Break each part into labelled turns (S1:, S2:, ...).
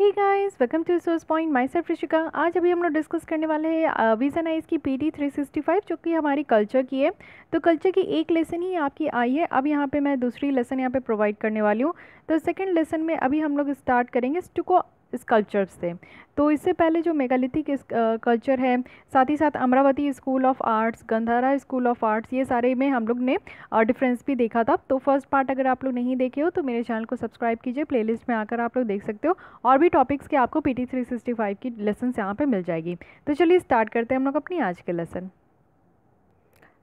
S1: He guys welcome to source point myself Rishika आज अभी हम लोग डिस्कस करने वाले हैं विजन uh, आइज की पी 365 थ्री सिक्सटी फाइव जो कि हमारी कल्चर की है तो कल्चर की एक लेसन ही आपकी आई है अब यहाँ पे मैं दूसरी लेसन यहाँ पे प्रोवाइड करने वाली हूँ तो सेकंड लेसन में अभी हम लोग स्टार्ट करेंगे स्टुको स्कल्पचर्स थे तो इससे पहले जो मेगालिथिक कल्चर है साथ ही साथ Amaravati school of arts Gandhara school of arts ये सारे में हम लोग ने डिफरेंस भी देखा था तो फर्स्ट पार्ट अगर आप लोग नहीं देखे हो तो मेरे चैनल को सब्सक्राइब कीजिए प्लेलिस्ट में आकर आप लोग देख सकते हो और भी टॉपिक्स के आपको P T three sixty five की लेसन यहाँ पर मिल जाएगी तो चलिए स्टार्ट करते हैं हम लोग अपनी आज के लेसन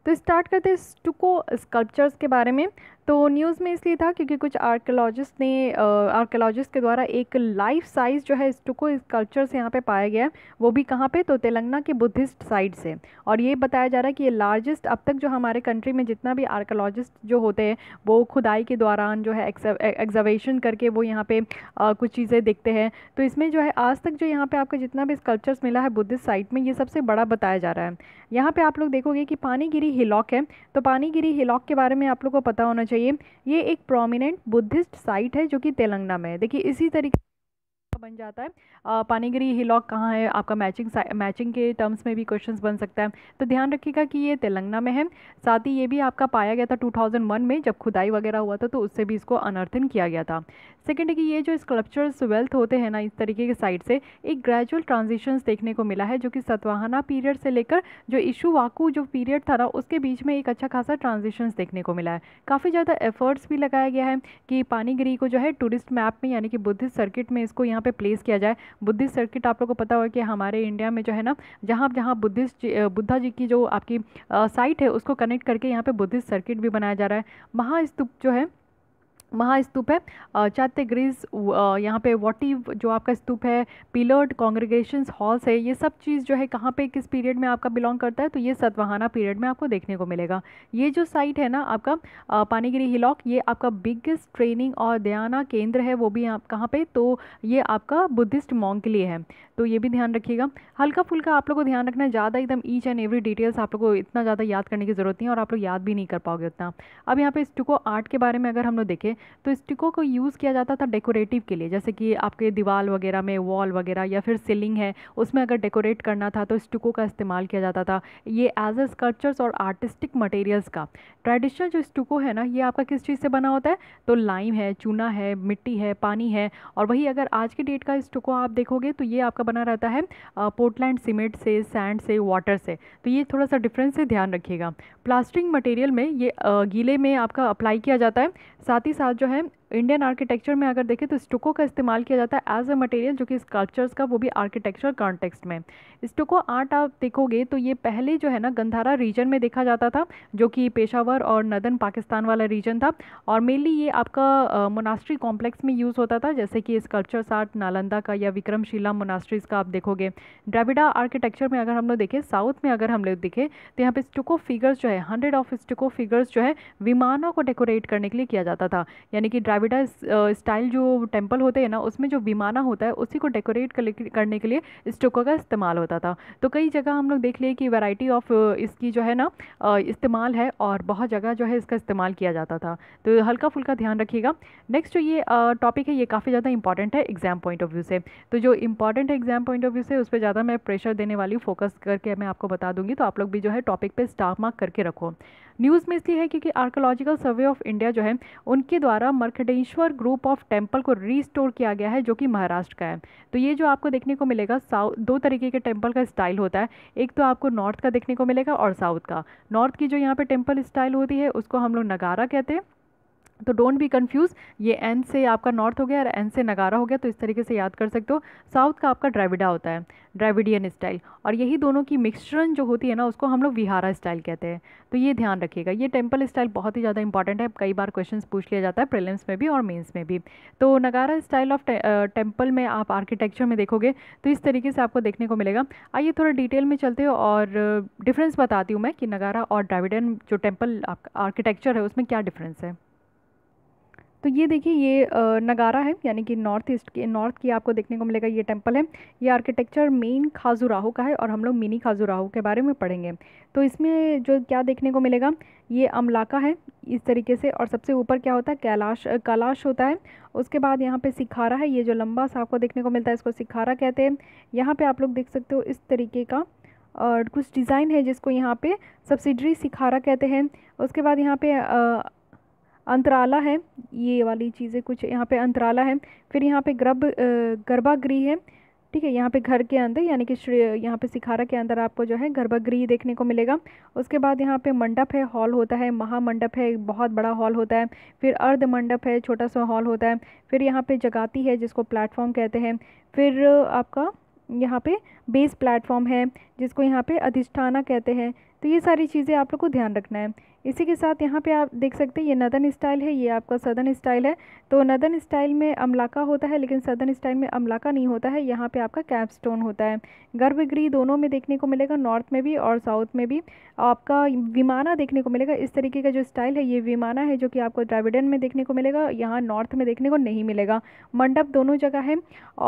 S1: तो स्टार्ट करते हैं स्टुको स्कल्पचर्स के बारे में तो न्यूज़ में इसलिए था क्योंकि कुछ आर्कोलॉजिस्ट ने आर्कोलॉजिस्ट के द्वारा एक लाइफ साइज़ जो है स्टुको से यहाँ पे पाया गया है वो भी कहाँ पे तो तेलंगाना के बुद्धिस्ट साइड से और ये बताया जा रहा है कि ये लार्जेस्ट अब तक जो हमारे कंट्री में जितना भी आर्कोलॉजिस्ट जो होते हैं वो खुदाई के दौरान जो है एग्जावेशन करके वो यहाँ पर कुछ चीज़ें देखते हैं तो इसमें जो है आज तक जो यहाँ पर आपको जितना भी स्कल्चर्स मिला है बुद्धिस्ट साइट में ये सबसे बड़ा बताया जा रहा है यहाँ पर आप लोग देखोगे कि पानीगिरी हिलॉक है तो पानीगिरी हिलॉक के बारे में आप लोग को पता होना चाहिए चाहिए ये एक प्रोमिनेंट बुद्धिस्ट साइट है जो कि तेलंगाना में है देखिए इसी तरीके बन जाता है पानीगिरी हिलॉक कहाँ है आपका मैचिंग मैचिंग के टर्म्स में भी क्वेश्चंस बन सकता है तो ध्यान रखिएगा कि ये तेलंगाना में है साथ ही ये भी आपका पाया गया था 2001 में जब खुदाई वगैरह हुआ था तो उससे भी इसको अनर्थन किया गया था सेकेंड है कि ये जो स्कल्पचर्स वेल्थ होते हैं ना इस तरीके के साइड से एक ग्रेजुअल ट्रांजिशंस देखने को मिला है जो कि सतवाहना पीरियड से लेकर जो इशुवाकू जो पीरियड था ना उसके बीच में एक अच्छा खासा ट्रांजिशन देखने को मिला है काफ़ी ज़्यादा एफर्ट्स भी लगाया गया है कि पानीगिरी को जो है टूरिस्ट मैप में यानी कि बुद्धिस्ट सर्किट में इसको यहाँ पर प्लेस किया जाए बुद्धिस्ट सर्किट आप लोग को पता होगा कि हमारे इंडिया में जो है ना जहाँ जहाँ बुद्धिस्ट बुद्धा जी की जो आपकी साइट है उसको कनेक्ट करके यहाँ पर बुद्धिस्ट सर्किट भी बनाया जा रहा है महास्तूप जो है महास्तूप है चाते ग्रीस यहाँ पे वॉटिव जो आपका स्तूप है पिलर्ड कॉन्ग्रीगेशन हॉल्स है ये सब चीज़ जो है कहाँ पे किस पीरियड में आपका बिलोंग करता है तो ये सतवाहाना पीरियड में आपको देखने को मिलेगा ये जो साइट है ना आपका पानीगिरी हिलॉक ये आपका बिगेस्ट ट्रेनिंग और दयाना केंद्र है वो भी आप कहाँ पर तो ये आपका बुद्धिस्ट मॉन्ग के लिए है तो ये भी ध्यान रखिएगा हल्का फुल्का आप लोग को ध्यान रखना है ज़्यादा एकदम ईच एंड एवरी डिटेल्स आप लोग को इतना ज़्यादा याद करने की ज़रूरत नहीं है और आप लोग याद भी नहीं कर पाओगे उतना अब यहाँ पे स्टूको आर्ट के बारे में अगर हम लोग देखें तो स्टिकों को यूज़ किया जाता था डेकोरेटिव के लिए जैसे कि आपके दीवार वगैरह में वॉल वगैरह या फिर सीलिंग है उसमें अगर डेकोरेट करना था तो स्टिकों का इस्तेमाल किया जाता था ये एज ए स्कल्पचर्स और आर्टिस्टिक मटेरियल्स का ट्रेडिशनल जो स्टिको है ना ये आपका किस चीज़ से बना होता है तो लाइम है चूना है मिट्टी है पानी है और वही अगर आज के डेट का स्टिको आप देखोगे तो ये आपका बना रहता है पोर्टलैंड सीमेंट से सैंड से वाटर से तो ये थोड़ा सा डिफरेंस से ध्यान रखिएगा प्लास्टिक मटेरियल में ये गीले में आपका अप्लाई किया जाता है साथ ही साथ जो है इंडियन आर्किटेक्चर में अगर देखें तो स्टुको का इस्तेमाल किया जाता है एज अ मटेरियल जो कि स्कल्पचर्स का वो भी आर्किटेक्चर कॉन्टेक्स्ट में स्टोको आर्ट आप देखोगे तो ये पहले जो है ना गंधारा रीजन में देखा जाता था जो कि पेशावर और नदन पाकिस्तान वाला रीजन था और मेनली ये आपका मोनास्ट्री कॉम्प्लेक्स में यूज़ होता था जैसे कि स्कल्पचर्स आर्ट नालंदा का या विक्रमशिला मोनास्ट्रीज़ का आप देखोगे ड्राविडा आर्किटेक्चर में अगर हम लोग देखें साउथ में अगर हम लोग देखें तो यहाँ पे स्टुको फिगर्स जो है हंड्रेड ऑफ स्टुको फिगर्स जो है विमानों को डेकोरेट करने के लिए किया जाता था यानी कि ड्राविडा द्राविडा स्टाइल जो टेम्पल होते हैं ना उसमें जो विमाना होता है उसी को डेकोरेट करने के लिए स्टोको का इस्तेमाल होता था तो कई जगह हम लोग देख लिए कि वैरायटी ऑफ इसकी जो है ना इस्तेमाल है और बहुत जगह जो है इसका इस्तेमाल किया जाता था तो हल्का फुल्का ध्यान रखिएगा नेक्स्ट जो ये टॉपिक है ये काफ़ी ज़्यादा इंपॉर्टेंट है एग्जाम पॉइंट ऑफ व्यू से तो जो इंपॉर्टेंट है एग्जाम पॉइंट ऑफ व्यू से उस पर ज़्यादा मैं प्रेशर देने वाली फोकस करके मैं आपको बता दूंगी तो आप लोग भी जो है टॉपिक पर स्टार मार्क करके रखो न्यूज़ में इसलिए है क्योंकि आर्कोलॉजिकल सर्वे ऑफ इंडिया जो है उनके द्वारा Markandeshwar group of temple को रीस्टोर किया गया है जो कि महाराष्ट्र का है तो ये जो आपको देखने को मिलेगा साउथ दो तरीके के टेम्पल का स्टाइल होता है एक तो आपको नॉर्थ का देखने को मिलेगा और साउथ का नॉर्थ की जो यहाँ पर टेम्पल स्टाइल होती है उसको हम लोग नगारा कहते हैं तो डोंट बी कन्फ्यूज़ ये एन से आपका नॉर्थ हो गया और एन से नगारा हो गया तो इस तरीके से याद कर सकते हो साउथ का आपका ड्राविडा होता है ड्राविडियन स्टाइल और यही दोनों की मिक्सचरन जो होती है ना उसको हम लोग विहारा स्टाइल कहते हैं तो ये ध्यान रखिएगा ये टेम्पल स्टाइल बहुत ही ज़्यादा इंपॉर्टेंट है कई बार क्वेश्चन पूछ लिया जाता है प्रिलिम्स में भी और मेन्स में भी तो नगारा स्टाइल ऑफ टेम्पल में आप आर्किटेक्चर में देखोगे तो इस तरीके से आपको देखने को मिलेगा आइए थोड़ा डिटेल में चलते हो और डिफरेंस बताती हूँ मैं कि नगारा और ड्राविडन जो टेम्पल आर्किटेक्चर है उसमें क्या डिफरेंस है तो ये देखिए ये नगारा है यानी कि नॉर्थ ईस्ट के नॉर्थ की आपको देखने को मिलेगा ये टेम्पल है ये आर्किटेक्चर मेन खाजुराहो का है और हम लोग मिनी खाजुराहो के बारे में पढ़ेंगे तो इसमें जो क्या देखने को मिलेगा ये अमलाका है इस तरीके से और सबसे ऊपर क्या होता है कैलाश कैलाश होता है उसके बाद यहाँ पे सिखारा है ये जो लंबा सा आपको देखने को मिलता है इसको सिखारा कहते हैं यहाँ पे आप लोग देख सकते हो इस तरीके का और कुछ डिज़ाइन है जिसको यहाँ पे सब्सिडरी सिखारा कहते हैं उसके बाद यहाँ पे अंतराला है ये वाली चीज़ें कुछ यहाँ पे अंतराला है फिर यहाँ पे गर्भ गर्भागृह है ठीक है यहाँ पे घर के अंदर यानी कि यहाँ पे सिखारा के अंदर आपको जो है गर्भागृह देखने को मिलेगा उसके बाद यहाँ पे मंडप है हॉल होता है महामंडप है बहुत बड़ा हॉल होता है फिर अर्ध मंडप है छोटा सा हॉल होता है फिर यहाँ पे जगाती है जिसको प्लेटफॉर्म कहते हैं फिर आपका यहाँ पे बेस प्लेटफॉर्म है जिसको यहाँ पे अधिष्ठाना कहते हैं तो ये सारी चीज़ें आप लोग को ध्यान रखना है इसी के साथ यहाँ पे आप देख सकते हैं ये नदन स्टाइल है ये आपका सदन स्टाइल है तो नदन स्टाइल में अमलाका होता है लेकिन सदन स्टाइल में अमलाका नहीं होता है यहाँ पे आपका कैप स्टोन होता है गर्भगृह दोनों में देखने को मिलेगा नॉर्थ में भी और साउथ में भी आपका विमाना देखने को मिलेगा इस तरीके का जो स्टाइल है ये विमाना है जो कि आपको द्राविडन में देखने को मिलेगा यहाँ नॉर्थ में देखने को नहीं मिलेगा मंडप दोनों जगह है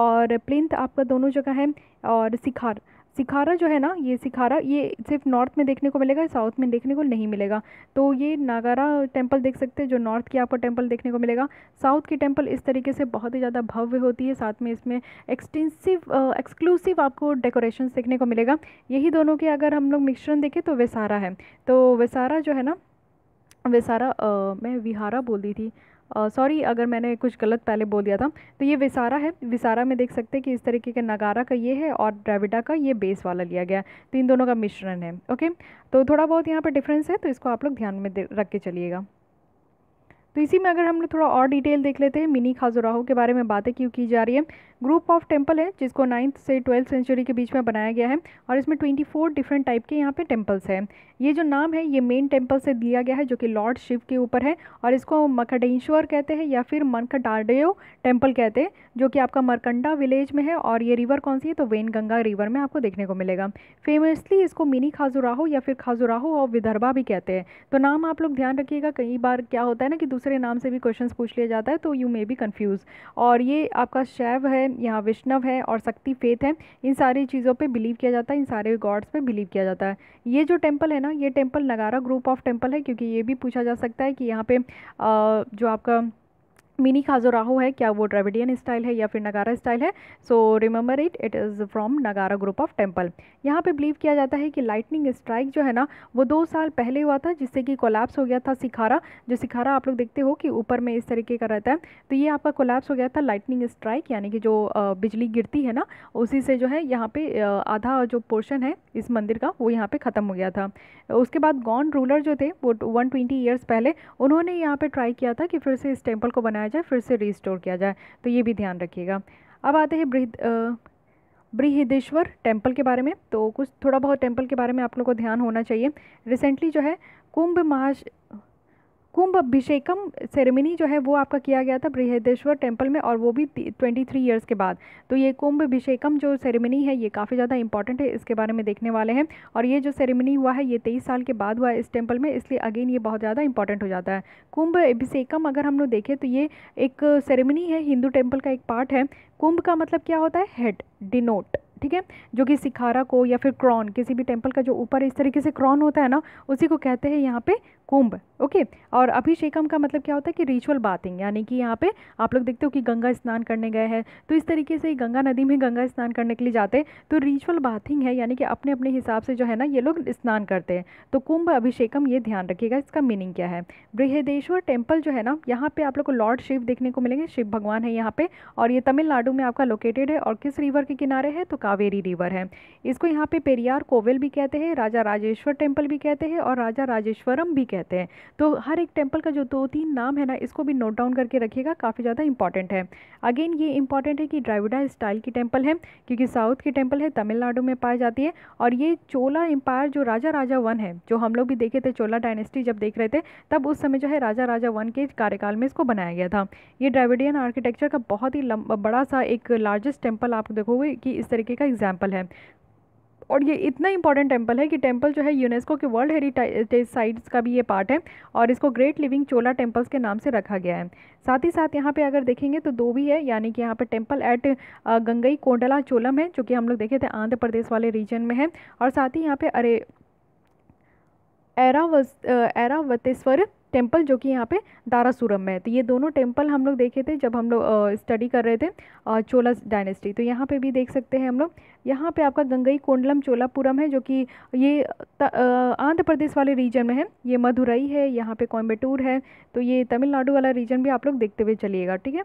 S1: और प्लिंथ आपका दोनों जगह है और सिखार सिखारा जो है ना ये सिखारा ये सिर्फ नॉर्थ में देखने को मिलेगा साउथ में देखने को नहीं मिलेगा तो ये नागारा टेम्पल देख सकते हैं जो नॉर्थ की आपको टेम्पल देखने को मिलेगा साउथ की टेम्पल इस तरीके से बहुत ही ज़्यादा भव्य होती है साथ में इसमें एक्सटेंसिव एक्सक्लूसिव आपको डेकोरेशन देखने को मिलेगा यही दोनों के अगर हम लोग मिश्रण देखें तो वेसारा है तो वेसारा जो है ना वेसारा आ, मैं विहारा बोल दी थी सॉरी अगर मैंने कुछ गलत पहले बोल दिया था तो ये विसारा है विसारा में देख सकते हैं कि इस तरीके के नगारा का ये है और ड्राविडा का ये बेस वाला लिया गया तो इन दोनों का मिश्रण है ओके तो थोड़ा बहुत यहाँ पर डिफरेंस है तो इसको आप लोग ध्यान में रख के चलिएगा तो इसी में अगर हम लोग थोड़ा और डिटेल देख लेते हैं मिनी खाजुराहो के बारे में बातें क्यों की जा रही है ग्रुप ऑफ टेम्पल है जिसको नाइन्थ से ट्वेल्थ सेंचुरी के बीच में बनाया गया है और इसमें ट्वेंटी फोर डिफरेंट टाइप के यहाँ पे टेम्पल्स हैं ये जो नाम है ये मेन टेम्पल से दिया गया है जो कि लॉर्ड शिव के ऊपर है और इसको मखडेश्वर कहते हैं या फिर मनखडाडेव टेम्पल कहते हैं जो कि आपका मरकंडा विलेज में है और ये रिवर कौन सी है तो वेन गंगा रिवर में आपको देखने को मिलेगा फेमसली इसको मिनी खाजुराहो या फिर खाजुराहो और विदर्भा भी कहते हैं तो नाम आप लोग ध्यान रखिएगा कई बार क्या होता है ना कि दूसरे दूसरे नाम से भी क्वेश्चन पूछ लिया जाता है तो यू मे बी कन्फ्यूज़ और ये आपका शैव है यहाँ विष्णव है और शक्ति फेथ है इन सारी चीज़ों पर बिलीव किया जाता है इन सारे गॉड्स पर बिलीव किया जाता है ये जो टेम्पल है ना ये टेम्पल नगारा ग्रुप ऑफ टेम्पल है क्योंकि ये भी पूछा जा सकता है कि यहाँ पे जो आपका मिनी खाजुराहो है क्या वो ड्रेविडियन स्टाइल है या फिर नगारा स्टाइल है so remember it it is from Nagara group of temple यहाँ पे बिलीव किया जाता है कि लाइटनिंग स्ट्राइक जो है ना वो दो साल पहले हुआ था जिससे कि कोलैप्स हो गया था सिखारा जो सिखारा आप लोग देखते हो कि ऊपर में इस तरीके का रहता है तो ये आपका कोलैप्स हो गया था लाइटनिंग स्ट्राइक यानी कि जो बिजली गिरती है ना उसी से जो है यहाँ पर आधा जो पोर्शन है इस मंदिर का वो यहाँ पर ख़त्म हो गया था उसके बाद गॉन रूलर जो थे वो वन ट्वेंटी ईयर्स पहले उन्होंने यहाँ पर ट्राई किया था कि फिर से इस टेम्पल को बनाया बनाया जाए फिर से रिस्टोर किया जाए तो ये भी ध्यान रखिएगा अब आते हैं बृहद बृहदेश्वर टेम्पल के बारे में तो कुछ थोड़ा बहुत टेम्पल के बारे में आप लोग को ध्यान होना चाहिए रिसेंटली जो है कुंभ महाश कुंभ अभिषेकम सेरेमनी जो है वो आपका किया गया था बृहदेश्वर टेम्पल में और वो भी ट्वेंटी थ्री ईयर्स के बाद तो ये कुंभ अभिषेकम जो सेरेमनी है ये काफ़ी ज़्यादा इंपॉर्टेंट है इसके बारे में देखने वाले हैं और ये जो सेरेमनी हुआ है ये तेईस साल के बाद हुआ है इस टेम्पल में इसलिए अगेन ये बहुत ज़्यादा इंपॉर्टेंट हो जाता है कुंभ अभिषेकम अगर हम लोग देखें तो ये एक सेरेमनी है हिंदू टेम्पल का एक पार्ट है कुंभ का मतलब क्या होता है हेड डिनोट ठीक है जो कि सिखारा को या फिर क्रॉन किसी भी टेम्पल का जो ऊपर इस तरीके से क्रॉन होता है ना उसी को कहते हैं यहाँ पे कुंभ ओके और अभिषेकम का मतलब क्या होता है कि रिचुअल बाथिंग यानी कि यहाँ पे आप लोग देखते हो कि गंगा स्नान करने गए हैं तो इस तरीके से गंगा नदी में गंगा स्नान करने के लिए जाते हैं तो रिचुअल बाथिंग है यानी कि अपने अपने हिसाब से जो है ना ये लोग स्नान करते हैं तो कुंभ अभिषेकम ये ध्यान रखिएगा इसका मीनिंग क्या है बृहदेश्वर टेम्पल जो है ना यहाँ पे आप लोग को लॉर्ड शिव देखने को मिलेंगे शिव भगवान है यहाँ पे और ये तमिलनाडु में आपका लोकेटेड है और किस रिवर के किनारे है तो कावेरी रिवर है इसको यहाँ पे पेरियार कोविल भी कहते हैं राजा राजेश्वर टेम्पल भी कहते हैं और राजा राजेश्वरम भी कहते हैं तो हर एक टेम्पल का जो दो तीन नाम है ना इसको भी नोट डाउन करके रखिएगा काफ़ी ज़्यादा इंपॉर्टेंट है अगेन ये इंपॉर्टेंट है कि ड्राइविडा स्टाइल की टेम्पल है क्योंकि साउथ की टेम्पल है तमिलनाडु में पाई जाती है और ये चोला एम्पायर जो राजा राजा वन है जो हम लोग भी देखे थे चोला डायनेस्टी जब देख रहे थे तब उस समय जो है राजा राजा वन के कार्यकाल में इसको बनाया गया था ये ड्राइविडियन आर्किटेक्चर का बहुत ही बड़ा सा एक लार्जेस्ट टेम्पल आप देखोगे कि इस तरीके कंट्री का एग्जाम्पल है और ये इतना इंपॉर्टेंट टेम्पल है कि टेम्पल जो है यूनेस्को के वर्ल्ड हेरिटेज साइट्स का भी ये पार्ट है और इसको ग्रेट लिविंग चोला टेम्पल्स के नाम से रखा गया है साथ ही साथ यहाँ पे अगर देखेंगे तो दो भी है यानी कि यहाँ पे टेम्पल एट गंगई कोंडला चोलम है जो कि हम लोग देखे थे आंध्र प्रदेश वाले रीजन में है और साथ ही यहाँ पे अरे एरावस एरावतेश्वर टेम्पल जो कि यहाँ पे दारासुरम में है तो ये दोनों टेम्पल हम लोग देखे थे जब हम लोग स्टडी कर रहे थे चोला डायनेस्टी तो यहाँ पे भी देख सकते हैं हम लोग यहाँ पे आपका गंगई कोंडलम चोलापुरम है जो कि ये आंध्र प्रदेश वाले रीजन में है ये मधुरई है यहाँ पे कोयम्बटूर है तो ये तमिलनाडु वाला रीजन भी आप लोग देखते हुए चलिएगा ठीक है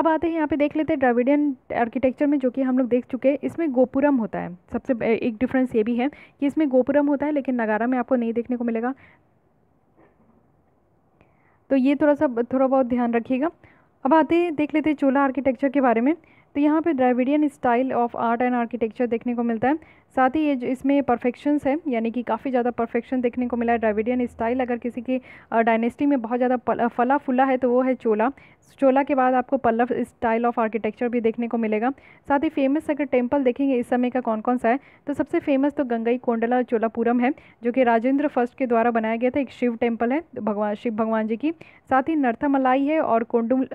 S1: अब आते हैं यहाँ पे देख लेते हैं ड्राविडियन आर्किटेक्चर में जो कि हम लोग देख चुके हैं इसमें गोपुरम होता है सबसे एक डिफरेंस ये भी है कि इसमें गोपुरम होता है लेकिन नगारा में आपको नहीं देखने को मिलेगा तो ये थोड़ा सा थोड़ा बहुत ध्यान रखिएगा अब आते हैं देख लेते हैं चोला आर्किटेक्चर के बारे में तो यहाँ पे Dravidian style of art and architecture देखने को मिलता है साथ ही ये जो इसमें परफेक्शंस है यानी कि काफ़ी ज़्यादा परफेक्शन देखने को मिला है ड्राविडियन स्टाइल अगर किसी की डायनेस्टी में बहुत ज़्यादा फला फुला है तो वो है चोला चोला के बाद आपको पल्लव स्टाइल ऑफ आर्किटेक्चर भी देखने को मिलेगा साथ ही फेमस अगर टेम्पल देखेंगे इस समय का कौन कौन सा है तो सबसे फेमस तो गंगई कोंडला चोलापुरम है जो कि राजेंद्र फर्स्ट के द्वारा बनाया गया था एक शिव टेम्पल है भगवान शिव भगवान जी की साथ ही नर्थमलाई है और कोंडुम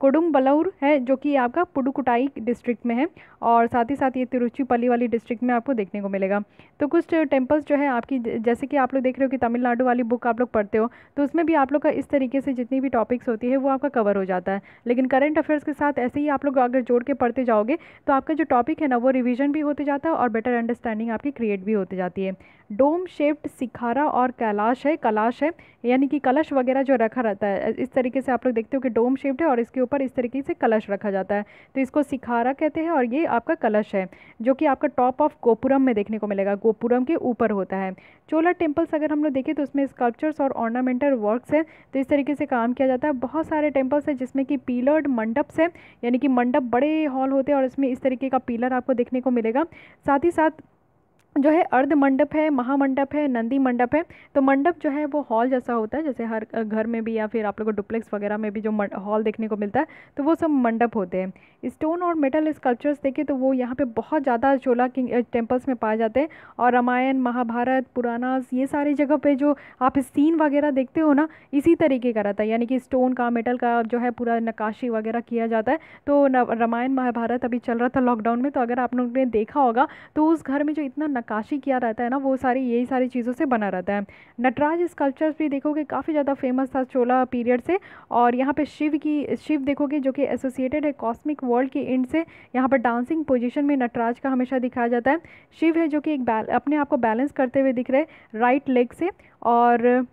S1: कोडुम बलौर है जो कि आपका पुडुकुटाई डिस्ट्रिक्ट में है और साथ ही साथ ये तिरुचिपल्ली वाली डिस्ट्रिक्ट में आप आपको देखने को मिलेगा तो कुछ टेम्पल्स जो है आपकी जैसे कि आप लोग देख रहे हो कि तमिलनाडु वाली बुक आप लोग पढ़ते हो तो उसमें भी आप लोग का इस तरीके से जितनी भी टॉपिक्स होती है वो आपका कवर हो जाता है लेकिन करंट अफेयर्स के साथ ऐसे ही आप लोग अगर जोड़ के पढ़ते जाओगे तो आपका जो टॉपिक है ना वो रिविजन भी होते जाता है और बेटर अंडरस्टैंडिंग आपकी क्रिएट भी होती जाती है डोम शेप्ड सिखारा और कैलाश है कलाश है यानी कि कलश वगैरह जो रखा रहता है इस तरीके से आप लोग देखते हो कि डोम शेप्ड है और इसके ऊपर इस तरीके से कलश रखा जाता है तो इसको सिखारा कहते हैं और ये आपका कलश है जो कि आपका टॉप ऑफ गो गोपुरम में देखने को मिलेगा गोपुरम के ऊपर होता है चोला टेम्पल्स अगर हम लोग देखें तो उसमें स्कल्पचर्स और ऑर्नामेंटल वर्क्स हैं तो इस तरीके से काम किया जाता है बहुत सारे टेम्पल्स हैं जिसमें कि पीलर्ड मंडप्स हैं यानी कि मंडप बड़े हॉल होते हैं और इसमें इस तरीके का पीलर आपको देखने को मिलेगा साथ ही साथ जो है अर्ध मंडप है महामंडप है नंदी मंडप है तो मंडप जो है वो हॉल जैसा होता है जैसे हर घर में भी या फिर आप लोगों को डुप्लेक्स वगैरह में भी जो हॉल देखने को मिलता है तो वो सब मंडप होते हैं स्टोन और मेटल स्कल्पचर्स देखें तो वो यहाँ पे बहुत ज़्यादा चोला किंग टेम्पल्स में पाए जाते हैं और रामायण महाभारत पुराना ये सारी जगह पर जो आप सीन वगैरह देखते हो ना इसी तरीके का रहता है यानी कि स्टोन का मेटल का जो है पूरा नक्काशी वगैरह किया जाता है तो रामायण महाभारत अभी चल रहा था लॉकडाउन में तो अगर आप लोगों ने देखा होगा तो उस घर में जो इतना नक्काशी किया रहता है ना वो सारी यही सारी चीज़ों से बना रहता है नटराज स्कल्पचर्स भी देखोगे काफ़ी ज़्यादा फेमस था चोला पीरियड से और यहाँ पे शिव की शिव देखोगे जो कि एसोसिएटेड है कॉस्मिक वर्ल्ड के एंड से यहाँ पर डांसिंग पोजिशन में नटराज का हमेशा दिखाया जाता है शिव है जो कि एक अपने आप को बैलेंस करते हुए दिख रहे राइट लेग से और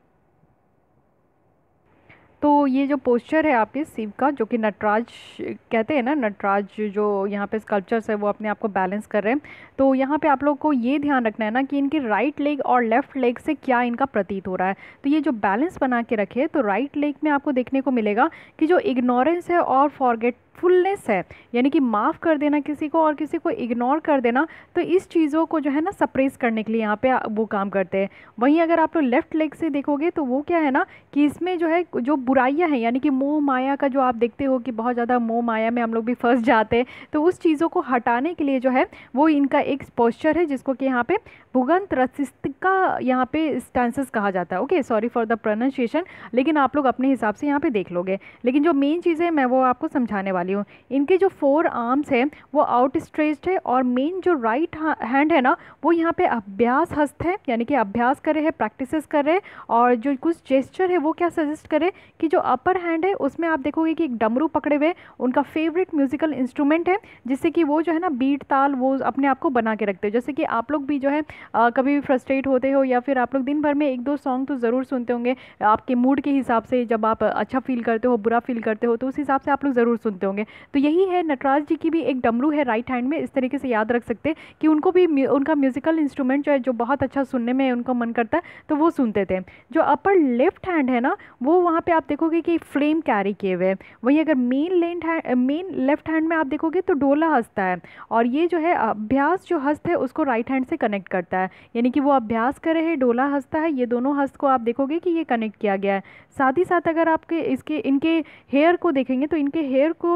S1: तो ये जो पोस्चर है आपके शिव का जो कि नटराज कहते हैं ना नटराज जो यहाँ पे स्कल्पचर्स है वो अपने आप को बैलेंस कर रहे हैं तो यहाँ पे आप लोग को ये ध्यान रखना है ना कि इनकी राइट लेग और लेफ़्ट लेग से क्या इनका प्रतीत हो रहा है तो ये जो बैलेंस बना के रखे तो राइट लेग में आपको देखने को मिलेगा कि जो इग्नोरेंस है और फॉरगेट फुलनेस है यानी कि माफ़ कर देना किसी को और किसी को इग्नोर कर देना तो इस चीज़ों को जो है ना सप्रेस करने के लिए यहाँ पे वो काम करते हैं वहीं अगर आप लोग लेफ़्ट लेग से देखोगे तो वो क्या है ना कि इसमें जो है जो बुराइयाँ हैं यानी कि मोह माया का जो आप देखते हो कि बहुत ज़्यादा मोह माया में हम लोग भी फंस जाते हैं तो उस चीज़ों को हटाने के लिए जो है वो इनका एक पोस्चर है जिसको कि यहाँ पर भुगंत रसिस्तिका यहाँ पे स्टांसेस कहा जाता है okay sorry for the pronunciation लेकिन आप लोग अपने हिसाब से यहाँ पर देख लोगे लेकिन जो मेन चीज़ें मैं वो आपको समझाने वाला वाली हूँ इनके जो फोर आर्म्स हैं वो आउट स्ट्रेस्ड है और मेन जो राइट हैंड है ना वो यहाँ पे अभ्यास हस्त है यानी कि अभ्यास कर रहे हैं प्रैक्टिस कर रहे हैं और जो कुछ जेस्चर है वो क्या सजेस्ट करे कि जो अपर हैंड है उसमें आप देखोगे कि एक डमरू पकड़े हुए उनका फेवरेट म्यूजिकल इंस्ट्रूमेंट है जिससे कि वो जो है ना बीट ताल वो अपने आप को बना के रखते हो जैसे कि आप लोग भी जो है आ, कभी फ्रस्ट्रेट होते हो या फिर आप लोग दिन भर में एक दो सॉन्ग तो ज़रूर सुनते होंगे आपके मूड के हिसाब से जब आप अच्छा फील करते हो बुरा फील करते हो तो उस हिसाब से आप लोग ज़रूर सुनते हो होंगे तो यही है नटराज जी की भी एक डमरू है राइट हैंड में इस तरीके से याद रख सकते कि उनको भी उनका म्यूज़िकल इंस्ट्रूमेंट जो है जो बहुत अच्छा सुनने में उनका मन करता है तो वो सुनते थे जो अपर लेफ्ट हैंड है ना वो वहाँ पर आप देखोगे कि फ्लेम कैरी किए हुए हैं वहीं अगर main land main left hand में आप देखोगे तो डोला हंसता है और ये जो है अभ्यास जो हस्त है उसको राइट हैंड से कनेक्ट करता है यानी कि वो अभ्यास कर रहे हैं डोला हंसता है ये दोनों हस्त को आप देखोगे कि ये कनेक्ट किया गया है साथ ही साथ अगर आपके इसके इनके हेयर को देखेंगे तो इनके हेयर को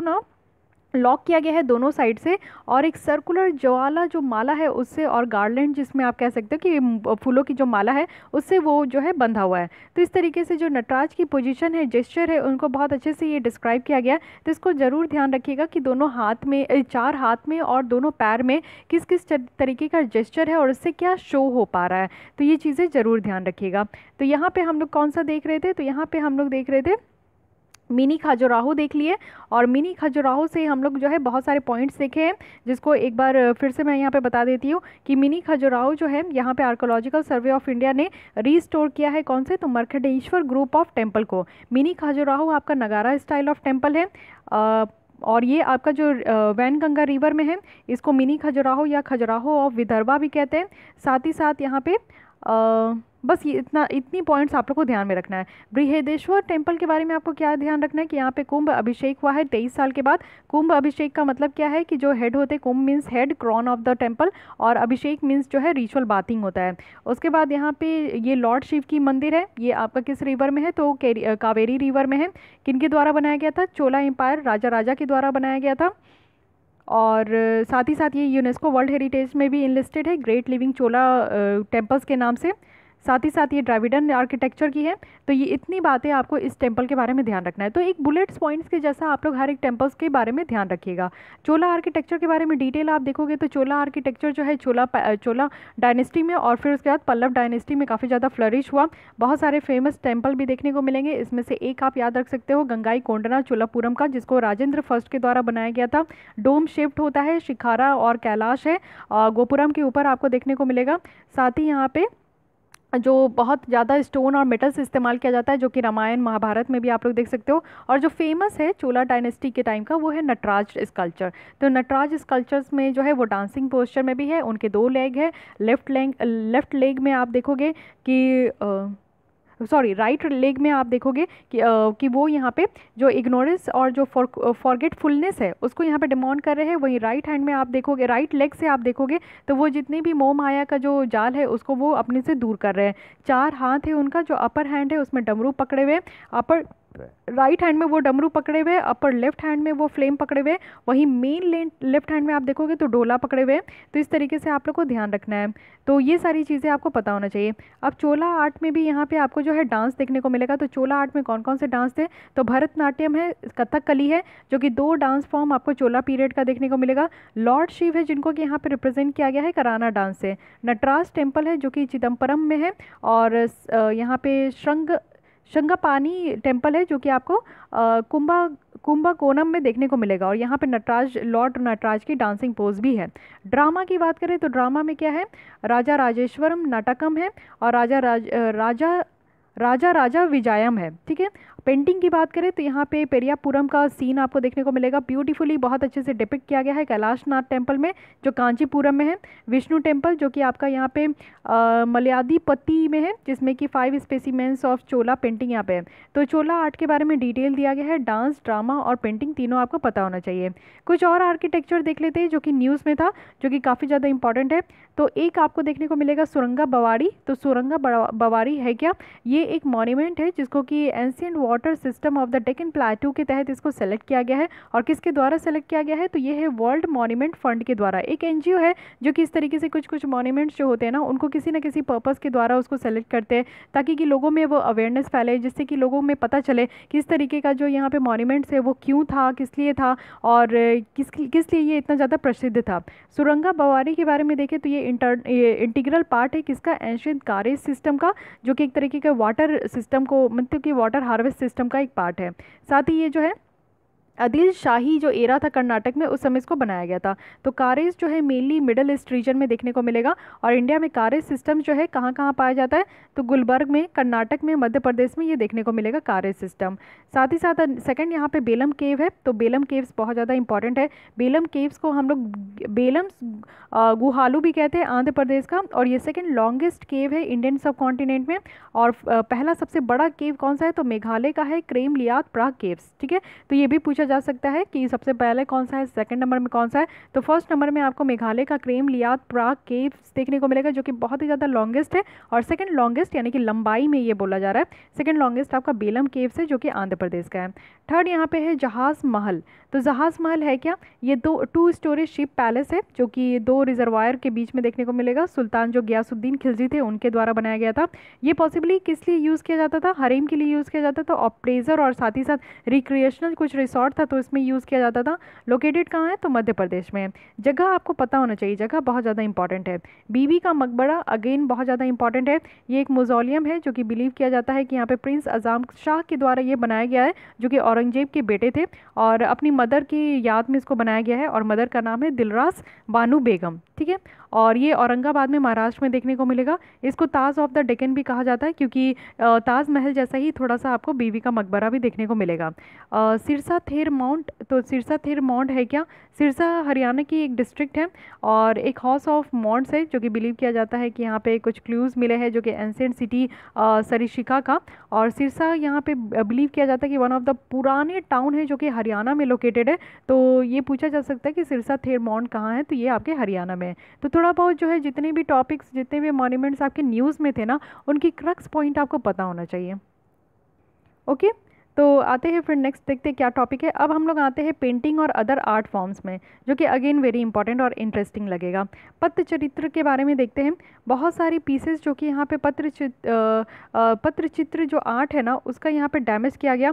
S1: लॉक किया गया है दोनों साइड से और एक सर्कुलर ज्वाला जो माला है उससे और गार्लैंड जिसमें आप कह सकते हो कि फूलों की जो माला है उससे वो जो है बंधा हुआ है तो इस तरीके से जो नटराज की पोजीशन है जेस्चर है उनको बहुत अच्छे से ये डिस्क्राइब किया गया तो इसको ज़रूर ध्यान रखिएगा कि दोनों हाथ में चार हाथ में और दोनों पैर में किस किस तरीके का जेस्चर है और उससे क्या शो हो पा रहा है तो ये चीज़ें ज़रूर ध्यान रखिएगा तो यहाँ पर हम लोग कौन सा देख रहे थे तो यहाँ पर हम लोग देख रहे थे मिनी खजुराहो देख लिए और मिनी खजुराहो से हम लोग जो है बहुत सारे पॉइंट्स देखे हैं जिसको एक बार फिर से मैं यहाँ पे बता देती हूँ कि मिनी खजुराहो जो है यहाँ पे आर्कोलॉजिकल सर्वे ऑफ इंडिया ने रीस्टोर किया है कौन से तो मरखडेश्वर ग्रुप ऑफ टेम्पल को मिनी खजुराहो आपका नगारा स्टाइल ऑफ टेम्पल है आ, और ये आपका जो वैन गंगा रिवर में है इसको मिनी खजुराहो या खजुराहो ऑफ विदर्भा भी कहते हैं साथ ही साथ यहाँ पे आ, बस ये इतना इतनी पॉइंट्स आप लोग को ध्यान में रखना है बृहदेश्वर टेम्पल के बारे में आपको क्या ध्यान रखना है कि यहाँ पे कुंभ अभिषेक हुआ है तेईस साल के बाद कुंभ अभिषेक का मतलब क्या है कि जो हेड होते कुंभ means head crown of the temple और अभिषेक मीन्स जो है रिचुअल बाथिंग होता है उसके बाद यहाँ पे ये लॉर्ड शिव की मंदिर है ये आपका किस रिवर में है तो कावेरी रिवर में है किनके द्वारा बनाया गया था चोला एम्पायर राजा राजा के द्वारा बनाया गया था और साथ ही साथ ये यूनेस्को वर्ल्ड हेरिटेज में भी इनलिस्टेड है ग्रेट लिविंग चोला टेम्पल्स के नाम से साथ ही साथ ये ड्राविडन आर्किटेक्चर की है तो ये इतनी बातें आपको इस टेम्पल के बारे में ध्यान रखना है तो एक बुलेट्स पॉइंट्स के जैसा आप लोग हर एक टेम्पल्स के बारे में ध्यान रखिएगा चोला आर्किटेक्चर के बारे में डिटेल आप देखोगे तो चोला आर्किटेक्चर जो है चोला चोला डायनेस्टी में और फिर उसके बाद पल्लव डायनेस्टी में काफ़ी ज़्यादा फ्लरिश हुआ बहुत सारे फेमस टेम्पल भी देखने को मिलेंगे इसमें से एक आप याद रख सकते हो गंगाई कोंडना चोलापुरम का जिसको राजेंद्र फर्स्ट के द्वारा बनाया गया था डोम शेप्ड होता है शिखारा और कैलाश है गोपुरम के ऊपर आपको देखने को मिलेगा साथ ही यहाँ पे जो बहुत ज़्यादा स्टोन और मेटल्स इस्तेमाल किया जाता है जो कि रामायण महाभारत में भी आप लोग देख सकते हो और जो फेमस है चोला डायनेस्टी के टाइम का वो है नटराज स्कल्चर तो नटराज स्कल्चर्स में जो है वो डांसिंग पोस्चर में भी है उनके दो लेग है लेफ्ट लेग लेफ्ट लेग में आप देखोगे कि आ, सॉरी राइट लेग में आप देखोगे कि आ, कि वो यहाँ पे जो इग्नोरेंस और जो फॉरगेटफुलनेस है उसको यहाँ पे डिमांड कर रहे हैं वहीं राइट हैंड में आप देखोगे राइट लेग से आप देखोगे तो वो जितने भी मोह माया का जो जाल है उसको वो अपने से दूर कर रहे हैं चार हाथ है उनका जो अपर हैंड है उसमें डमरू पकड़े हुए अपर राइट हैंड में वो डमरू पकड़े हुए अपर लेफ्ट हैंड में वो फ्लेम पकड़े हुए वहीं मेन लेफ्ट हैंड में आप देखोगे तो डोला पकड़े हुए तो इस तरीके से आप लोग को ध्यान रखना है तो ये सारी चीज़ें आपको पता होना चाहिए अब चोला आर्ट में भी यहाँ पे आपको जो है डांस देखने को मिलेगा तो चोला आर्ट में कौन कौन से डांस थे तो भरतनाट्यम है कली है जो कि दो डांस फॉर्म आपको चोला पीरियड का देखने को मिलेगा लॉर्ड शिव है जिनको कि यहाँ पर रिप्रेजेंट किया गया है कराना डांस से नटराज टेम्पल है जो कि चिदम्बरम में है और यहाँ पे श्रृंग शंगापानी टेम्पल है जो कि आपको कुंभा कोनम में देखने को मिलेगा और यहाँ पे नटराज लॉर्ड नटराज की डांसिंग पोज भी है ड्रामा की बात करें तो ड्रामा में क्या है राजा राजेश्वरम नाटकम है और राजा राज, राजा राजा राजा विजायम है ठीक है पेंटिंग की बात करें तो यहाँ पे पेरियापुरम का सीन आपको देखने को मिलेगा ब्यूटीफुली बहुत अच्छे से डिपिक्ट किया गया है कैलाशनाथ टेम्पल में जो कांचीपुरम में है विष्णु टेम्पल जो कि आपका यहाँ पे मलयादीपति में है जिसमें कि five specimens of Chola painting यहाँ पे है तो चोला आर्ट के बारे में डिटेल दिया गया है डांस ड्रामा और पेंटिंग तीनों आपको पता होना चाहिए कुछ और आर्किटेक्चर देख लेते हैं जो कि न्यूज़ में था जो कि काफ़ी ज़्यादा इंपॉर्टेंट है तो एक आपको देखने को मिलेगा सुरंगा बवाड़ी तो सुरंगा बवाड़ी है क्या ये एक मॉन्यूमेंट है जिसको कि ancient war water system of the Deccan plateau के तहत इसको सेलेक्ट किया गया है और किसके द्वारा सेलेक्ट किया गया है तो ये है वर्ल्ड मॉन्यूमेंट फंड के द्वारा एक एन है जो कि इस तरीके से कुछ कुछ मॉन्यूमेंट्स जो होते हैं ना उनको किसी ना किसी पर्पज़ के द्वारा उसको सेलेक्ट करते हैं ताकि कि लोगों में वो अवेयरनेस फैले जिससे कि लोगों में पता चले कि इस तरीके का जो यहाँ पर मॉन्यूमेंट्स है वो क्यों था किस लिए था और किस किस लिए ये इतना ज़्यादा प्रसिद्ध था सुरंगा बवारी के बारे में देखें तो ये इंटर ये इंटीग्रल पार्ट है किसका एंशियंट कारेज सिस्टम का जो कि एक तरीके का वाटर सिस्टम को मतलब कि वाटर हार्वेस्ट सिस्टम का एक पार्ट है साथ ही ये जो है अदिल शाही जो एरा था कर्नाटक में उस समय इसको बनाया गया था तो कारेस जो है मेनली मिडल ईस्ट रीजन में देखने को मिलेगा और इंडिया में कारेस सिस्टम जो है कहाँ कहाँ पाया जाता है तो गुलबर्ग में कर्नाटक में मध्य प्रदेश में ये देखने को मिलेगा कारेस सिस्टम साथ ही साथ सेकेंड यहाँ पर बेलम केव है तो बेलम केव्स बहुत ज़्यादा इंपॉर्टेंट है बेलम केव्स को हम लोग बेलम गुहालू भी कहते हैं आंध्र प्रदेश का और ये सेकेंड लॉन्गेस्ट केव है इंडियन सब कॉन्टिनेंट में और पहला सबसे बड़ा केव कौन सा है तो मेघालय का है क्रेम लियात प्राग केव्स ठीक है तो ये भी पूछा पूछा जा सकता है कि सबसे पहले कौन सा है सेकंड नंबर में कौन सा है तो फर्स्ट नंबर में आपको मेघालय का क्रेम लियात प्राग केव्स देखने को मिलेगा जो कि बहुत ही ज़्यादा लॉन्गेस्ट है और सेकंड लॉन्गेस्ट यानी कि लंबाई में ये बोला जा रहा है सेकंड लॉन्गेस्ट आपका बेलम केव्स है जो कि आंध्र प्रदेश का है थर्ड यहाँ पे है जहाज़ महल तो जहाज़ महल है क्या ये दो टू स्टोरेज शिप पैलेस है जो कि दो रिजर्वायर के बीच में देखने को मिलेगा सुल्तान जो गयासुद्दीन खिलजी थे उनके द्वारा बनाया गया था ये पॉसिबली किस लिए यूज़ किया जाता था हरेम के लिए यूज़ किया जाता था और प्लेजर और साथ ही साथ रिक्रिएशनल कुछ रिसोर्ट था तो इसमें यूज़ किया जाता था लोकेटेड कहाँ है तो मध्य प्रदेश में जगह आपको पता होना चाहिए जगह बहुत ज़्यादा इंपॉर्टेंट है बीबी का मकबरा अगेन बहुत ज़्यादा इंपॉर्टेंट है ये एक मोजोलियम है जो कि बिलीव किया जाता है कि यहाँ पर प्रिंस अजाम शाह के द्वारा ये बनाया गया है जो कि औरंगजेब के बेटे थे और अपनी मदर की याद में इसको बनाया गया है और मदर का नाम है दिलराज बानू बेगम ठीक है और ये औरंगाबाद में महाराष्ट्र में देखने को मिलेगा इसको ताज ऑफ द डेकन भी कहा जाता है क्योंकि ताज महल जैसा ही थोड़ा सा आपको बीवी का मकबरा भी देखने को मिलेगा सिरसा थेर माउंट तो सिरसा थेर माउंट है क्या सिरसा हरियाणा की एक डिस्ट्रिक्ट है और एक हाउस ऑफ माउंट्स है जो कि बिलीव किया जाता है कि यहाँ पे कुछ क्लूज़ मिले हैं जो कि एंसेंट सिटी सरिशिका का और सिरसा यहाँ पे बिलीव किया जाता है कि वन ऑफ द पुराने टाउन है जो कि हरियाणा में लोकेटेड है तो ये पूछा जा सकता है कि सिरसा थेर माउंट कहाँ है तो ये आपके हरियाणा में है तो थोड़ा थोड़ा बहुत जो है जितने भी टॉपिक्स जितने भी मॉन्यूमेंट्स आपके न्यूज़ में थे ना उनकी क्रक्स पॉइंट आपको पता होना चाहिए ओके तो आते हैं फिर नेक्स्ट देखते हैं क्या टॉपिक है अब हम लोग आते हैं पेंटिंग और अदर आर्ट फॉर्म्स में जो कि अगेन वेरी इंपॉर्टेंट और इंटरेस्टिंग लगेगा पत्र चरित्र के बारे में देखते हैं बहुत सारी पीसेस जो कि यहाँ पे पत्र चित्र पत्र चित्र जो आर्ट है ना उसका यहाँ पे डैमेज किया गया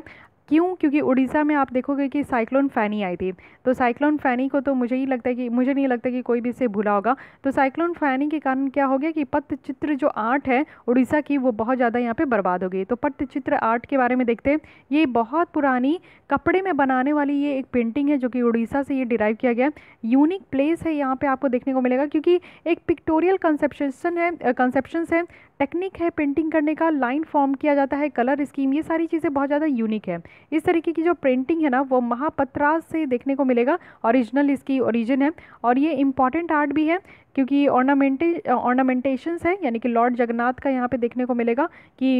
S1: क्यों क्योंकि उड़ीसा में आप देखोगे कि साइक्लोन फैनी आई थी तो साइक्लोन फैनी को तो मुझे ही लगता है कि मुझे नहीं लगता कि कोई भी इसे भूला होगा तो साइक्लोन फैनी के कारण क्या हो गया कि पट्टचित्र जो आर्ट है उड़ीसा की वो बहुत ज़्यादा यहाँ पे बर्बाद हो गई तो पट्टचित्र आर्ट के बारे में देखते हैं ये बहुत पुरानी कपड़े में बनाने वाली ये एक पेंटिंग है जो कि उड़ीसा से ये डिराइव किया गया यूनिक प्लेस है यहाँ पर आपको देखने को मिलेगा क्योंकि एक पिक्टोरियल कंसेप्शन है कंसेप्शन है टेक्निक है पेंटिंग करने का लाइन फॉर्म किया जाता है कलर स्कीम ये सारी चीज़ें बहुत ज़्यादा यूनिक है इस तरीके की जो पेंटिंग है ना वो महापत्रास से देखने को मिलेगा ओरिजिनल इसकी ओरिजिन है और ये इंपॉर्टेंट आर्ट भी है क्योंकि ऑर्नामेंटे ऑर्नामेंटेशंस है यानी कि लॉर्ड जगन्नाथ का यहाँ पे देखने को मिलेगा कि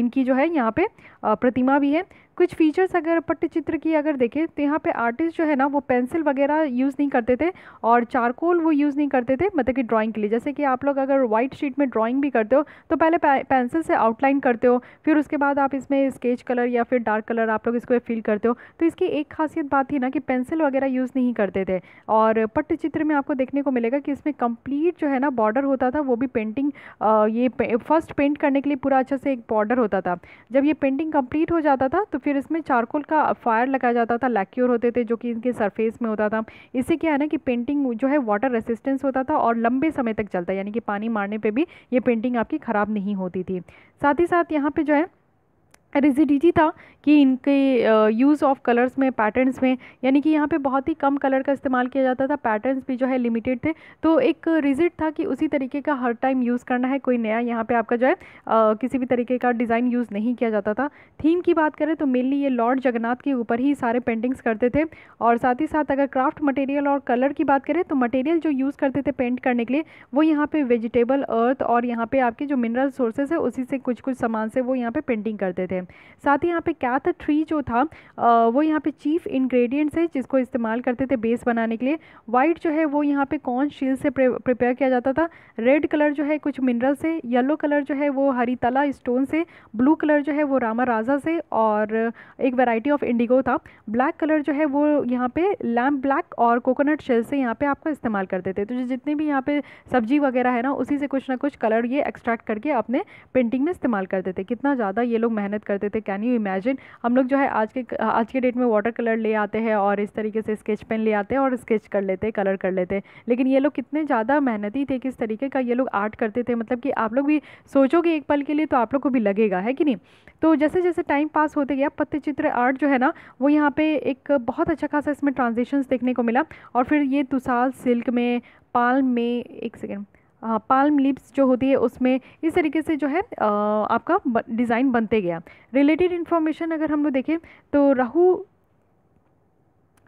S1: इनकी जो है यहाँ पे प्रतिमा भी है कुछ फीचर्स अगर पट्टचित्र की अगर देखें तो यहाँ पे आर्टिस्ट जो है ना वो पेंसिल वगैरह यूज़ नहीं करते थे और चारकोल वो यूज़ नहीं करते थे मतलब कि ड्राइंग के लिए जैसे कि आप लोग अगर व्हाइट शीट में ड्राइंग भी करते हो तो पहले पेंसिल से आउटलाइन करते हो फिर उसके बाद आप इसमें स्केच कलर या फिर डार्क कलर आप लोग इसको फिल करते हो तो इसकी एक खासियत बात थी ना कि पेंसिल वगैरह यूज़ नहीं करते थे और पट्टचित्र में आपको देखने को मिलेगा कि इसमें कम्प्लीट जो है ना बॉर्डर होता था वो भी पेंटिंग ये फर्स्ट पेंट करने के लिए पूरा अच्छा से एक बॉर्डर होता था जब ये पेंटिंग कम्प्लीट हो जाता था तो फिर इसमें चारकोल का फायर लगाया जाता था लैक्योर होते थे जो कि इनके सरफेस में होता था इससे क्या है ना कि पेंटिंग जो है वाटर रेसिस्टेंस होता था और लंबे समय तक चलता यानी कि पानी मारने पर भी ये पेंटिंग आपकी ख़राब नहीं होती थी साथ ही साथ यहाँ पर जो है रिजिडिटी था कि इनके यूज़ ऑफ कलर्स में पैटर्न्स में यानी कि यहाँ पे बहुत ही कम कलर का इस्तेमाल किया जाता था पैटर्न्स भी जो है लिमिटेड थे तो एक रिजिट था कि उसी तरीके का हर टाइम यूज़ करना है कोई नया यहाँ पे आपका जो है आ, किसी भी तरीके का डिज़ाइन यूज़ नहीं किया जाता था थीम की बात करें तो मेनली ये लॉर्ड जगन्नाथ के ऊपर ही सारे पेंटिंग्स करते थे और साथ ही साथ अगर क्राफ्ट मटेरियल और कलर की बात करें तो मटेरियल जो यूज़ करते थे पेंट करने के लिए वो यहाँ पर वेजिटेबल अर्थ और यहाँ पर आपके जो मिनरल सोर्सेज है उसी से कुछ कुछ सामान से वो यहाँ पर पेंटिंग करते थे साथ ही यहाँ पे कैथ थ्री जो था वो यहाँ पे चीफ इंग्रेडिएंट्स है जिसको इस्तेमाल करते थे बेस बनाने के लिए वाइट जो है वो यहाँ पे कौन शील से प्रिपेयर किया जाता था रेड कलर जो है कुछ मिनरल से येलो कलर जो है वो तला स्टोन से ब्लू कलर जो है वो रामा राजा से और एक वेराइटी ऑफ इंडिगो था ब्लैक कलर जो है वो यहाँ पर लैम्प ब्लैक और कोकोनट शेल से यहाँ पर आपका इस्तेमाल करते थे तो जितने भी यहाँ पे सब्जी वगैरह है ना उसी से कुछ ना कुछ कलर ये एक्सट्रैक्ट करके अपने पेंटिंग में इस्तेमाल करते थे कितना ज़्यादा ये लोग मेहनत करते थे कैन यू इमेजिन हम लोग जो है आज के आज के डेट में वाटर कलर ले आते हैं और इस तरीके से स्केच पेन ले आते हैं और स्केच कर लेते कलर कर लेते लेकिन ये लोग कितने ज़्यादा मेहनती थे किस तरीके का ये लोग आर्ट करते थे मतलब कि आप लोग भी सोचोगे एक पल के लिए तो आप लोग को भी लगेगा है कि नहीं तो जैसे जैसे टाइम पास होते गया पत्तचित्र आर्ट जो है ना वो यहाँ पे एक बहुत अच्छा खासा इसमें ट्रांजेक्शन देखने को मिला और फिर ये तुसाल सिल्क में पाल में एक सेकेंड पाल्म लिप्स जो होती है उसमें इस तरीके से जो है आपका डिज़ाइन बनते गया रिलेटेड इन्फॉर्मेशन अगर हम लोग देखें तो राहु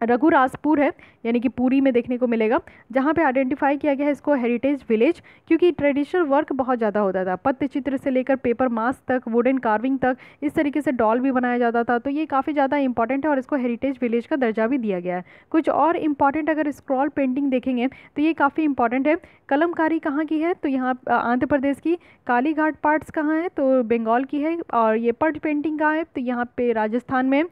S1: रघुराजपुर है यानी कि पूरी में देखने को मिलेगा जहाँ पे आइडेंटिफाई किया गया है इसको हेरिटेज विलेज क्योंकि ट्रेडिशनल वर्क बहुत ज़्यादा होता था पत्त चित्र से लेकर पेपर मास्क तक वुडन कार्विंग तक इस तरीके से डॉल भी बनाया जाता था तो ये काफ़ी ज़्यादा इंपॉर्टेंट है और इसको हेरिटेज विलेज का दर्जा भी दिया गया है कुछ और इम्पॉर्टेंट अगर स्क्रॉल पेंटिंग देखेंगे तो ये काफ़ी इंपॉर्टेंट है कलमकारी कहाँ की है तो यहाँ आंध्र प्रदेश की कालीघाट पार्ट्स कहाँ हैं तो बंगाल की है और ये पट पेंटिंग कहाँ है तो यहाँ पे राजस्थान में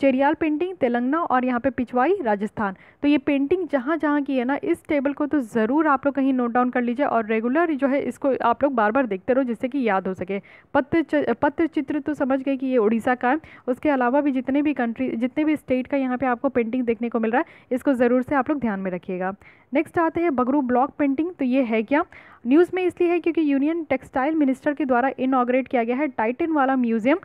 S1: चेरियाल पेंटिंग तेलंगाना और यहाँ पे पिछ वाई राजस्थान तो ये पेंटिंग जहाँ जहाँ की है ना इस टेबल को तो ज़रूर आप लोग कहीं नोट डाउन कर लीजिए और रेगुलर जो है इसको आप लोग बार बार देखते रहो जिससे कि याद हो सके पत्र पत्र चित्र तो समझ गए कि ये उड़ीसा का है उसके अलावा भी जितने भी कंट्री जितने भी स्टेट का यहाँ पर आपको पेंटिंग देखने को मिल रहा है इसको ज़रूर से आप लोग ध्यान में रखिएगा नेक्स्ट आते हैं बगरू ब्लॉक पेंटिंग तो ये है क्या न्यूज़ में इसलिए है क्योंकि यूनियन टेक्सटाइल मिनिस्टर के द्वारा इनाग्रेट किया गया है टाइटन वाला म्यूज़ियम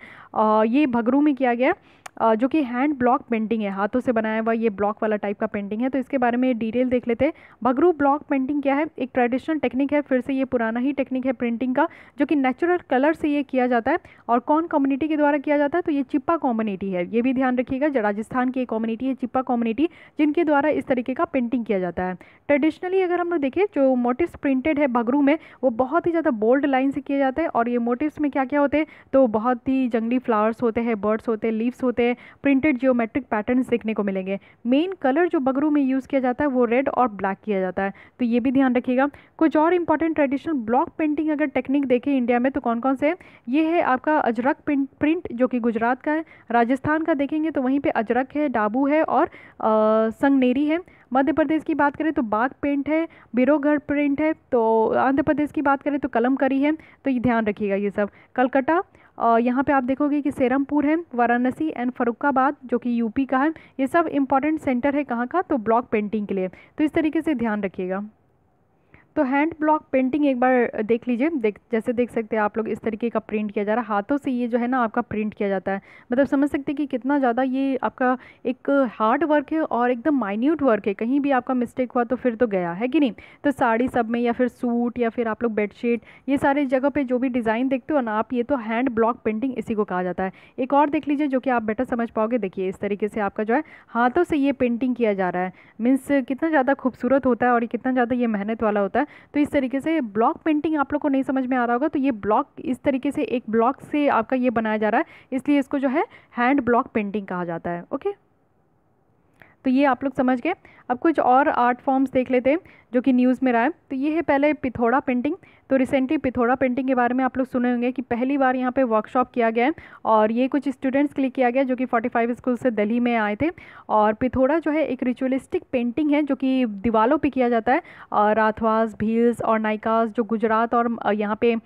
S1: ये भगरू में किया गया है जो कि हैंड ब्लॉक पेंटिंग है हाथों से बनाया हुआ ये ब्लॉक वाला टाइप का पेंटिंग है तो इसके बारे में डिटेल देख लेते हैं भगरू ब्लॉक पेंटिंग क्या है एक ट्रेडिशनल टेक्निक है फिर से ये पुराना ही टेक्निक है प्रिंटिंग का जो कि नेचुरल कलर से ये किया जाता है और कौन कम्युनिटी के द्वारा किया जाता है तो ये चिप्पा कम्युनिटी है ये भी ध्यान रखिएगा राजस्थान की एक कम्युनिटी है चिप्पा कम्युनिटी जिनके द्वारा इस तरीके का पेंटिंग किया जाता है ट्रेडिशनली अगर हम लोग देखें जो मोटिव्स प्रिंटेड है भगरू में वो बहुत ही ज़्यादा बोल्ड लाइन से किया जाता है और ये मोटिवस में क्या क्या होते हैं तो बहुत ही जंगली फ्लावर्स होते हैं बर्ड्स होते हैं लीव्स होते होते हैं प्रिंटेड जियोमेट्रिक पैटर्न देखने को मिलेंगे मेन कलर जो बगरू में यूज़ किया जाता है वो रेड और ब्लैक किया जाता है तो ये भी ध्यान रखिएगा कुछ और इंपॉर्टेंट ट्रेडिशनल ब्लॉक पेंटिंग अगर टेक्निक देखें इंडिया में तो कौन कौन से है? ये है आपका अजरक प्रिंट जो कि गुजरात का है राजस्थान का देखेंगे तो वहीं पर अजरक है डाबू है और संगनेरी है मध्य प्रदेश की बात करें तो बाग पेंट है बिरोगढ़ प्रिंट है तो आंध्र प्रदेश की बात करें तो कलमकरी है तो ये ध्यान रखिएगा ये सब कलकत्ता यहाँ पे आप देखोगे कि सेरमपुर है वाराणसी एंड फरुखाबाद जो कि यूपी का है ये सब इंपॉर्टेंट सेंटर है कहाँ का तो ब्लॉक पेंटिंग के लिए तो इस तरीके से ध्यान रखिएगा तो हैंड ब्लॉक पेंटिंग एक बार देख लीजिए देख जैसे देख सकते हैं आप लोग इस तरीके का प्रिंट किया जा रहा है हाथों से ये जो है ना आपका प्रिंट किया जाता है मतलब समझ सकते हैं कि कितना ज़्यादा ये आपका एक हार्ड वर्क है और एकदम माइन्यूट वर्क है कहीं भी आपका मिस्टेक हुआ तो फिर तो गया है कि नहीं तो साड़ी सब में या फिर सूट या फिर आप लोग बेडशीट ये सारे जगह पर जो भी डिज़ाइन देखते हो ना आप ये तो हैंड ब्लॉक पेंटिंग इसी को कहा जाता है एक और देख लीजिए जो कि आप बेटर समझ पाओगे देखिए इस तरीके से आपका जो है हाथों से ये पेंटिंग किया जा रहा है मीन्स कितना ज़्यादा खूबसूरत होता है और कितना ज़्यादा ये मेहनत वाला होता है तो इस तरीके से ब्लॉक पेंटिंग आप लोग को नहीं समझ में आ रहा होगा तो ये ब्लॉक इस तरीके से एक ब्लॉक से आपका ये बनाया जा रहा है इसलिए इसको जो है हैंड ब्लॉक पेंटिंग कहा जाता है ओके तो ये आप लोग समझ गए अब कुछ और आर्ट फॉर्म्स देख लेते हैं जो कि न्यूज़ में रहा है तो ये है पहले पिथौड़ा पेंटिंग तो रिसेंटली पिथौड़ा पेंटिंग के बारे में आप लोग सुने होंगे कि पहली बार यहाँ पे वर्कशॉप किया गया है और ये कुछ स्टूडेंट्स के लिए किया गया जो कि 45 स्कूल से दिल्ली में आए थे और पिथौड़ा जो है एक रिचुअलिस्टिक पेंटिंग है जो कि दीवालों पर किया जाता है राथवास भील्स और नाइकास जो गुजरात और यहाँ पर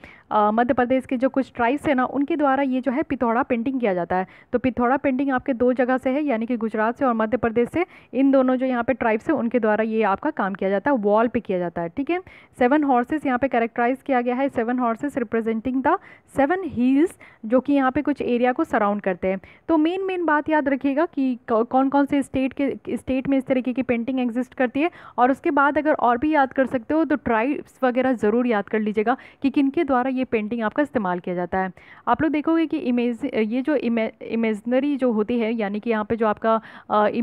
S1: मध्य प्रदेश के जो कुछ ट्राइब्स हैं ना उनके द्वारा ये जो है पिथौड़ा पेंटिंग किया जाता है तो पिथौड़ा पेंटिंग आपके दो जगह से है यानी कि गुजरात से और मध्य प्रदेश से इन दोनों जो यहाँ पे ट्राइब्स हैं उनके द्वारा ये आपका काम किया जाता है वॉल पे किया जाता है ठीक है सेवन हॉर्सेस यहाँ पे करेक्टराइज किया गया है seven horses representing the seven hills जो कि यहाँ पे कुछ एरिया को सराउंड करते हैं तो मेन मेन बात याद रखिएगा कि कौन कौन से स्टेट के स्टेट में इस तरीके की पेंटिंग एग्जिस्ट करती है और उसके बाद अगर और भी याद कर सकते हो तो ट्राइब्स वगैरह ज़रूर याद कर लीजिएगा कि किन द्वारा ये पेंटिंग आपका इस्तेमाल किया जाता है आप लोग देखोगे कि इमेज ये जो इमेजनरी जो होती है यानी कि यहाँ पर जो आपका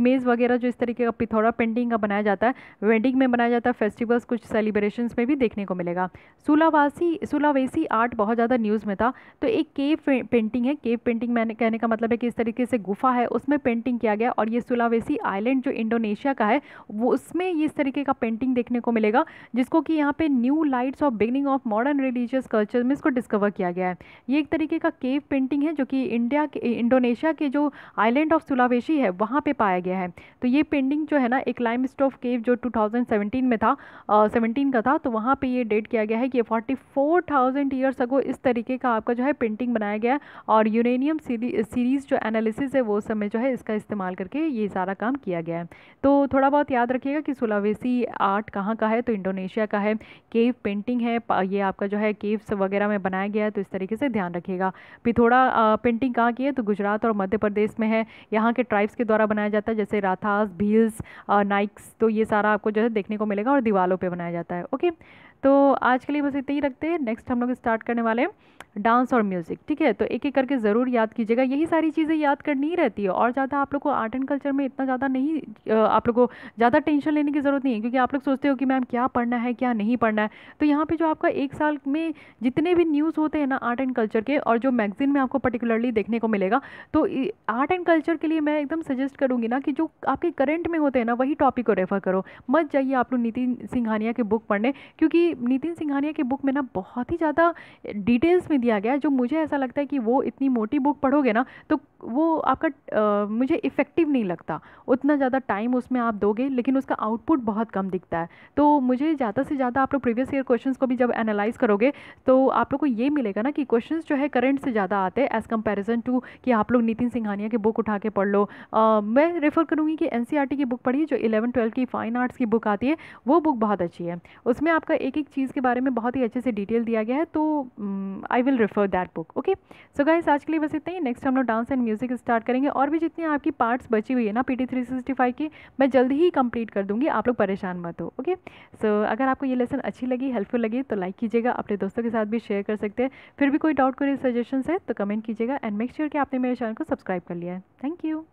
S1: इमेज वगैरह जो इस तरीके का पिथौरा पेंटिंग का बनाया जाता है वेडिंग में बनाया जाता है फेस्टिवल्स कुछ सेलिब्रेशन में भी देखने को मिलेगा सुलावासी सुलावेसी आर्ट बहुत ज़्यादा न्यूज़ में था तो एक केव पेंटिंग है केव पेंटिंग मैंने कहने का मतलब है कि इस तरीके से गुफा है उसमें पेंटिंग किया गया और ये सुलावेसी आइलैंड जो इंडोनेशिया का है वो उसमें इस तरीके का पेंटिंग देखने को मिलेगा जिसको कि यहाँ पे new lights of beginning of modern religious culture में इसको डिस्कवर किया गया है ये एक तरीके का केव पेंटिंग है जो कि इंडिया के इंडोनेशिया के जो आइलैंड ऑफ सुलावेशी है वहाँ पर पाया गया है तो ये पेंटिंग जो है ना एक लाइम स्टोव केव जो 2017 में था था सेवनटीन का था तो वहाँ पर ये डेट किया गया है कि forty four thousand years ago इस तरीके का आपका जो है पेंटिंग बनाया गया है और यूरेनियम सीरीज़ जो एनालिसिस है वो समय जो है इसका इस्तेमाल करके ये सारा काम किया गया है तो थोड़ा बहुत याद रखिएगा कि सुलावेसी आर्ट कहाँ का है तो इंडोनेशिया का है केव पेंटिंग है ये आपका जो है केव्स वगैरह में बनाया गया है तो इस तरीके से ध्यान रखिएगा फिर थोड़ा पेंटिंग कहाँ की है तो गुजरात और मध्य प्रदेश में है यहाँ के ट्राइब्स के द्वारा बनाया जाता है जैसे राथास भील्स नाइक्स तो ये सारा आपको जो है देखने को मिलेगा और और दीवारों पे बनाया जाता है ओके तो आज के लिए बस इतना ही रखते हैं नेक्स्ट हम लोग स्टार्ट करने वाले हैं डांस और म्यूज़िक ठीक है तो एक एक करके ज़रूर याद कीजिएगा यही सारी चीज़ें याद करनी ही रहती है और ज़्यादा आप लोग को आर्ट एंड कल्चर में इतना ज़्यादा नहीं आप लोग को ज़्यादा टेंशन लेने की ज़रूरत नहीं है क्योंकि आप लोग सोचते हो कि मैम क्या पढ़ना है क्या नहीं पढ़ना है तो यहाँ पर जो आपका एक साल में जितने भी न्यूज़ होते हैं ना आर्ट एंड कल्चर के और जो मैगजीन में आपको पर्टिकुलरली देखने को मिलेगा तो आर्ट एंड कल्चर के लिए मैं एकदम सजेस्ट करूँगी ना कि जो आपके करेंट में होते हैं ना वही टॉपिक को रेफ़र करो मत जाइए आप लोग नितिन सिंघानिया के बुक पढ़ने क्योंकि नितिन सिंघानिया की बुक में ना बहुत ही ज़्यादा डिटेल्स में दिया गया है जो मुझे ऐसा लगता है कि वो इतनी मोटी बुक पढ़ोगे ना तो वो आपका आ, मुझे इफ़ेक्टिव नहीं लगता उतना ज़्यादा टाइम उसमें आप दोगे लेकिन उसका आउटपुट बहुत कम दिखता है तो मुझे ज़्यादा से ज़्यादा आप लोग प्रीवियस ईयर क्वेश्चन को भी जब एनालाइज करोगे तो आप लोग को ये मिलेगा ना कि क्वेश्चन जो है करेंट से ज़्यादा आते हैं एज़ कम्पेरिजन टू कि आप लोग नितिन सिंघानिया की बुक उठा के पढ़ लो मैं रेफ़र करूँगी कि एन e की बुक पढ़िए जो इलेवन ट्वेल्थ की फ़ाइन आर्ट्स की बुक आती है वो बुक बहुत अच्छी है उसमें आपका एक एक चीज़ के बारे में बहुत ही अच्छे से डिटेल दिया गया है तो I will refer that book okay so guys आज के लिए बस इतना ही नेक्स्ट हम लोग डांस एंड म्यूज़िक स्टार्ट करेंगे और भी जितनी आपकी पार्ट्स बची हुई है ना P T three sixty five की मैं जल्दी ही कंप्लीट कर दूंगी आप लोग परेशान मत हो ओके सो so, अगर आपको ये लेसन अच्छी लगी हेल्पफुल लगी तो लाइक कीजिएगा अपने दोस्तों के साथ भी शेयर कर सकते हैं फिर भी कोई डाउट कोई सजेशन है तो कमेंट कीजिएगा एंड मेक श्योर कि आपने मेरे चैनल को सब्सक्राइब कर लिया है थैंक यू